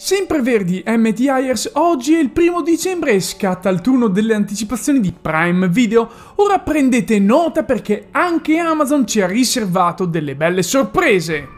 Sempreverdi MTIers oggi è il primo dicembre e scatta il turno delle anticipazioni di Prime Video. Ora prendete nota perché anche Amazon ci ha riservato delle belle sorprese.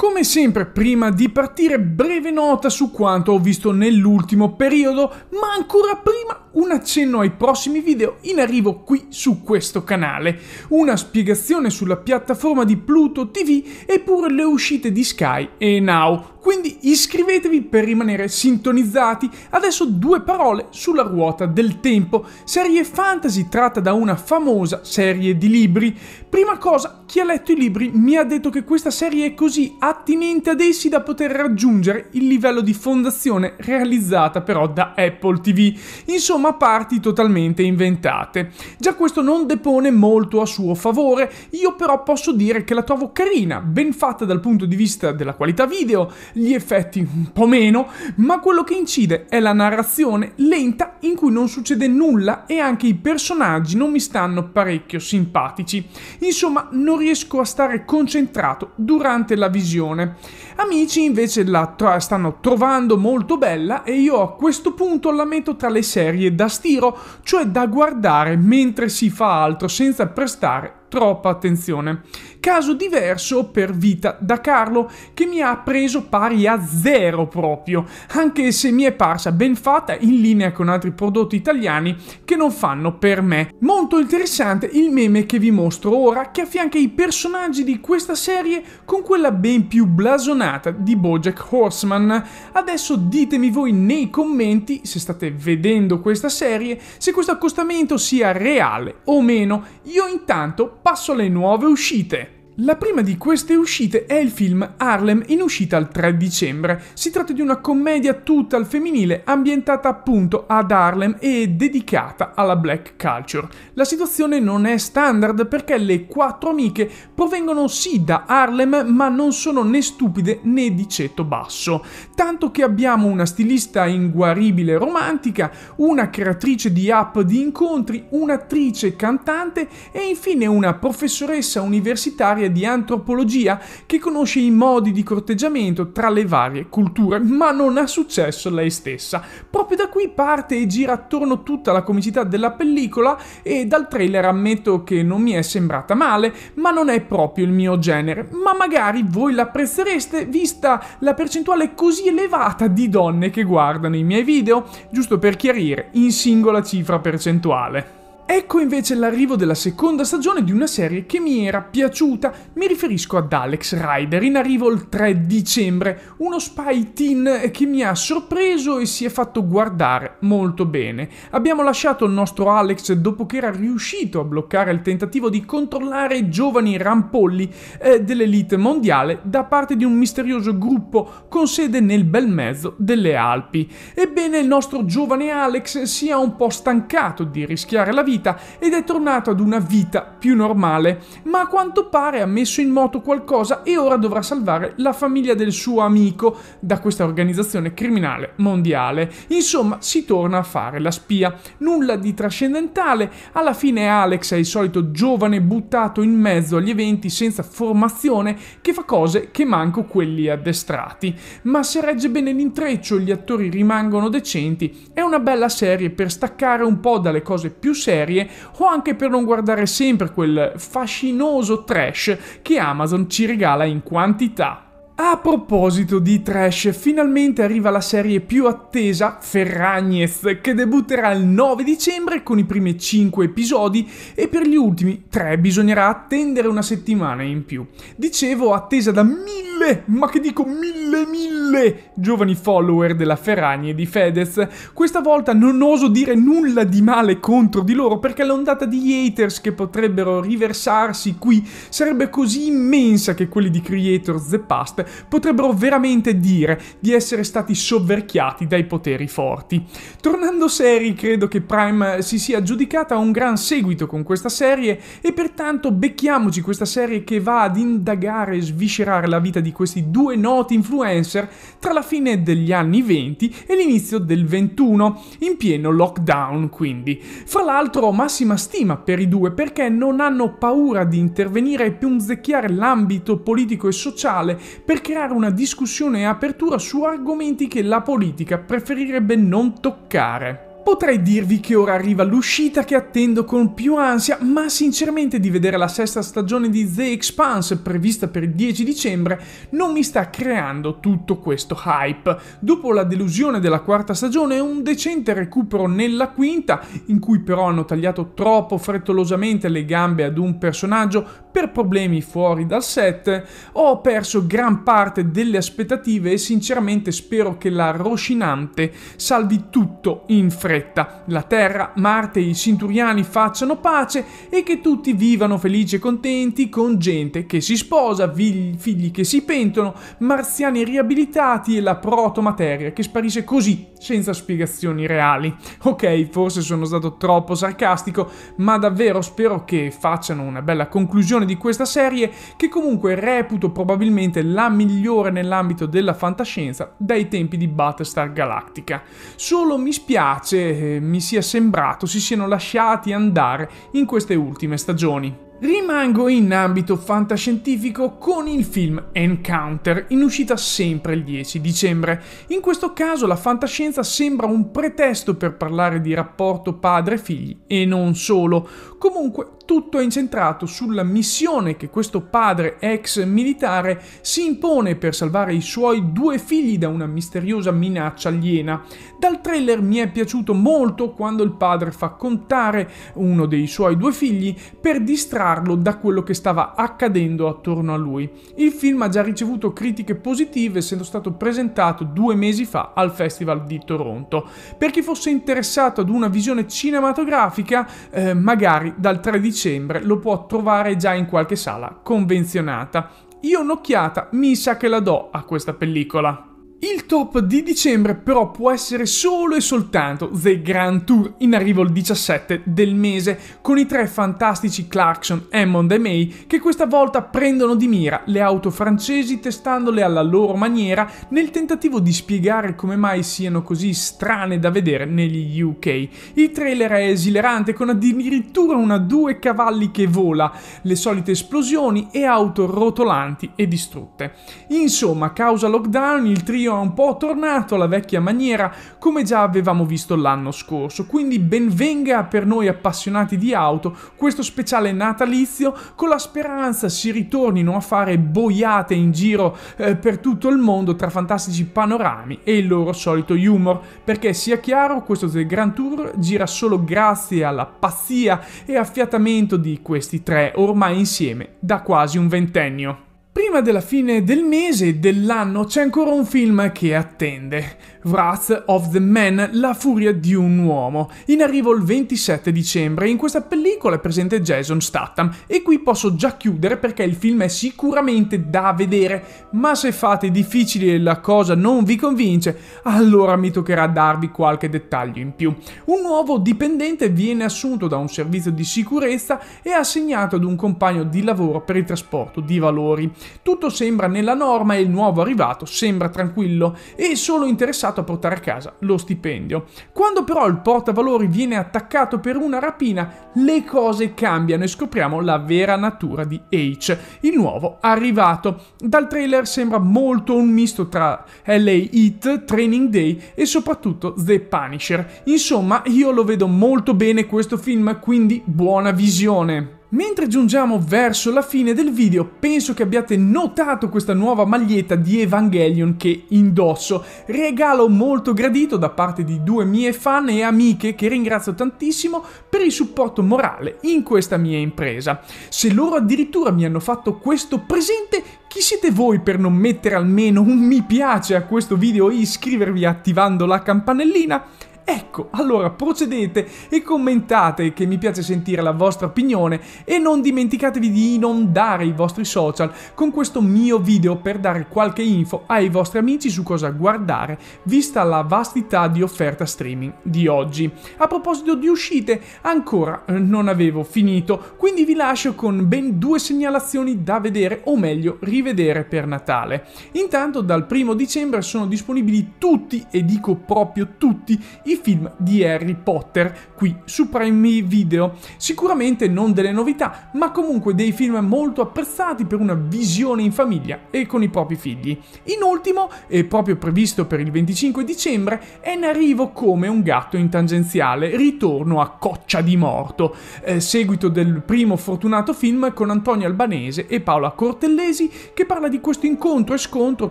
Come sempre, prima di partire, breve nota su quanto ho visto nell'ultimo periodo, ma ancora prima un accenno ai prossimi video in arrivo qui su questo canale, una spiegazione sulla piattaforma di Pluto TV e pure le uscite di Sky e Now, quindi iscrivetevi per rimanere sintonizzati. Adesso due parole sulla ruota del tempo, serie fantasy tratta da una famosa serie di libri. Prima cosa, chi ha letto i libri mi ha detto che questa serie è così attinente ad essi da poter raggiungere il livello di fondazione realizzata però da Apple TV, insomma parti totalmente inventate. Già questo non depone molto a suo favore, io però posso dire che la trovo carina, ben fatta dal punto di vista della qualità video, gli effetti un po' meno, ma quello che incide è la narrazione lenta in cui non succede nulla e anche i personaggi non mi stanno parecchio simpatici. Insomma non riesco a stare concentrato durante la visione confusione. Amici invece la tra- stanno trovando molto bella e io a questo punto la metto tra le serie da stiro, cioè da guardare mentre si fa altro senza prestare troppa attenzione. Caso diverso per Vita da Carlo, che mi ha preso pari a zero proprio, anche se mi è parsa ben fatta in linea con altri prodotti italiani che non fanno per me. Molto interessante il meme che vi mostro ora, che affianca i personaggi di questa serie con quella ben più blasonata di Bojack Horseman. Adesso ditemi voi nei commenti, se state vedendo questa serie, se questo accostamento sia reale o meno. Io intanto passo alle nuove uscite. La prima di queste uscite è il film Harlem in uscita il 3 dicembre. Si tratta di una commedia tutta al femminile ambientata appunto ad Harlem e dedicata alla black culture. La situazione non è standard perché le quattro amiche provengono sì da Harlem ma non sono né stupide né di ceto basso. Tanto che abbiamo una stilista inguaribile romantica, una creatrice di app di incontri, un'attrice cantante e infine una professoressa universitaria speciale di antropologia che conosce i modi di corteggiamento tra le varie culture, ma non ha successo lei stessa. Proprio da qui parte e gira attorno tutta la comicità della pellicola e dal trailer ammetto che non mi è sembrata male, ma non è proprio il mio genere, ma magari voi l'apprezzereste vista la percentuale così elevata di donne che guardano i miei video, giusto per chiarire, in singola cifra percentuale. Ecco invece l'arrivo della seconda stagione di una serie che mi era piaciuta, mi riferisco ad Alex Rider, in arrivo il 3 dicembre, uno spy teen che mi ha sorpreso e si è fatto guardare molto bene. Abbiamo lasciato il nostro Alex dopo che era riuscito a bloccare il tentativo di controllare i giovani rampolli eh, dell'elite mondiale da parte di un misterioso gruppo con sede nel bel mezzo delle Alpi. Ebbene il nostro giovane Alex si è un po' stancato di rischiare la vita vita ed è tornato ad una vita più normale, ma a quanto pare ha messo in moto qualcosa e ora dovrà salvare la famiglia del suo amico da questa organizzazione criminale mondiale. Insomma, si torna a fare la spia. Nulla di trascendentale, alla fine Alex è il solito giovane buttato in mezzo agli eventi senza formazione che fa cose che manco quelli addestrati. Ma se regge bene l'intreccio, gli attori rimangono decenti, è una bella serie per staccare un po' dalle cose più serie serie o anche per non guardare sempre quel fascinoso trash che Amazon ci regala in quantità. A proposito di trash, finalmente arriva la serie più attesa, Ferragnez, che debutterà il 9 dicembre con i primi 5 episodi e per gli ultimi 3 bisognerà attendere una settimana in più. Dicevo attesa da mille, ma che dico mille mille giovani follower della Ferragne di Fedez. Questa volta non oso dire nulla di male contro di loro perché l'ondata di haters che potrebbero riversarsi qui sarebbe così immensa che quelli di Creator The Past potrebbero veramente dire di essere stati sovverchiati dai poteri forti. Tornando seri, credo che Prime si sia giudicata un gran seguito con questa serie e pertanto becchiamoci questa serie che va ad indagare e sviscerare la vita di questi due noti influencer tra la fine degli anni 20 e l'inizio del 21, in pieno lockdown quindi. Fra l'altro ho massima stima per i due perché non hanno paura di intervenire e punzecchiare l'ambito politico e sociale per per creare una discussione e apertura su argomenti che la politica preferirebbe non toccare. Potrei dirvi che ora arriva l'uscita che attendo con più ansia, ma sinceramente di vedere la sesta stagione di The Expanse prevista per il 10 dicembre non mi sta creando tutto questo hype. Dopo la delusione della quarta stagione e un decente recupero nella quinta, in cui però hanno tagliato troppo frettolosamente le gambe ad un personaggio per problemi fuori dal set ho perso gran parte delle aspettative e sinceramente spero che la Rocinante salvi tutto in fretta. La Terra, Marte e i Cinturiani facciano pace e che tutti vivano felici e contenti con gente che si sposa, figli che si pentono, marziani riabilitati e la protomateria che sparisce così, senza spiegazioni reali. Ok, forse sono stato troppo sarcastico, ma davvero spero che facciano una bella conclusione di questa serie che comunque reputo probabilmente la migliore nell'ambito della fantascienza dai tempi di Battlestar Galactica. Solo mi spiace, eh, mi sia sembrato si siano lasciati andare in queste ultime stagioni. Rimango in ambito fantascientifico con il film Encounter, in uscita sempre il 10 dicembre. In questo caso la fantascienza sembra un pretesto per parlare di rapporto padre-figli e non solo. Comunque tutto è incentrato sulla missione che questo padre ex militare si impone per salvare i suoi due figli da una misteriosa minaccia aliena. Dal trailer mi è piaciuto molto quando il padre fa contare uno dei suoi due figli per distrarre staccarlo da quello che stava accadendo attorno a lui. Il film ha già ricevuto critiche positive essendo stato presentato due mesi fa al Festival di Toronto. Per chi fosse interessato ad una visione cinematografica, eh, magari dal 3 dicembre lo può trovare già in qualche sala convenzionata. Io un'occhiata mi sa che la do a questa pellicola. Il top di dicembre però può essere solo e soltanto The Grand Tour in arrivo il 17 del mese con i tre fantastici Clarkson, Hammond e May che questa volta prendono di mira le auto francesi testandole alla loro maniera nel tentativo di spiegare come mai siano così strane da vedere negli UK. Il trailer è esilerante con addirittura una due cavalli che vola, le solite esplosioni e auto rotolanti e distrutte. Insomma, causa lockdown il trio Dio è un po' tornato alla vecchia maniera come già avevamo visto l'anno scorso, quindi benvenga per noi appassionati di auto questo speciale natalizio con la speranza si ritornino a fare boiate in giro eh, per tutto il mondo tra fantastici panorami e il loro solito humor, perché sia chiaro questo The Grand Tour gira solo grazie alla pazzia e affiatamento di questi tre ormai insieme da quasi un ventennio. Prima della fine del mese e dell'anno c'è ancora un film che attende. Wrath of the Man, La furia di un uomo. In arrivo il 27 dicembre. In questa pellicola è presente Jason Statham e qui posso già chiudere perché il film è sicuramente da vedere, ma se fate difficili e la cosa non vi convince, allora mi toccherà darvi qualche dettaglio in più. Un nuovo dipendente viene assunto da un servizio di sicurezza e assegnato ad un compagno di lavoro per il trasporto di valori. Tutto sembra nella norma e il nuovo arrivato sembra tranquillo e solo interessato a portare a casa lo stipendio. Quando però il portavalori viene attaccato per una rapina, le cose cambiano e scopriamo la vera natura di H, il nuovo arrivato. Dal trailer sembra molto un misto tra LA Heat, Training Day e soprattutto The Punisher. Insomma, io lo vedo molto bene questo film, quindi buona visione. Mentre giungiamo verso la fine del video penso che abbiate notato questa nuova maglietta di Evangelion che indosso, regalo molto gradito da parte di due mie fan e amiche che ringrazio tantissimo per il supporto morale in questa mia impresa. Se loro addirittura mi hanno fatto questo presente chi siete voi per non mettere almeno un mi piace a questo video e iscrivervi attivando la campanellina? Ecco, allora procedete e commentate che mi piace sentire la vostra opinione e non dimenticatevi di inondare i vostri social con questo mio video per dare qualche info ai vostri amici su cosa guardare vista la vastità di offerta streaming di oggi. A proposito di uscite, ancora eh, non avevo finito, quindi vi lascio con ben due segnalazioni da vedere o meglio rivedere per Natale. Intanto dal primo dicembre sono disponibili tutti e dico proprio tutti i film di Harry Potter qui su Prime Video. Sicuramente non delle novità, ma comunque dei film molto apprezzati per una visione in famiglia e con i propri figli. In ultimo, e proprio previsto per il 25 dicembre, è in arrivo come un gatto in tangenziale, ritorno a Coccia di Morto, eh, seguito del primo fortunato film con Antonio Albanese e Paola Cortellesi che parla di questo incontro e scontro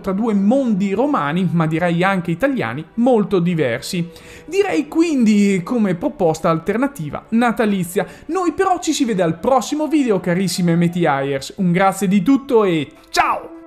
tra due mondi romani, ma direi anche italiani, molto diversi. Di Direi quindi come proposta alternativa natalizia. Noi però ci si vede al prossimo video carissime MTIers. Un grazie di tutto e ciao!